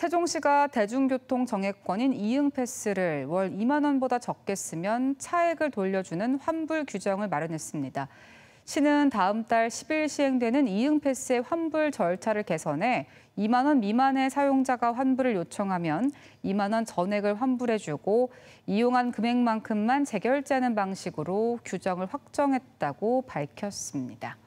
세종시가 대중교통 정액권인 이응 패스를 월 2만 원보다 적게 쓰면 차액을 돌려주는 환불 규정을 마련했습니다. 시는 다음 달 10일 시행되는 이응 패스의 환불 절차를 개선해 2만 원 미만의 사용자가 환불을 요청하면 2만 원 전액을 환불해주고 이용한 금액만큼만 재결제하는 방식으로 규정을 확정했다고 밝혔습니다.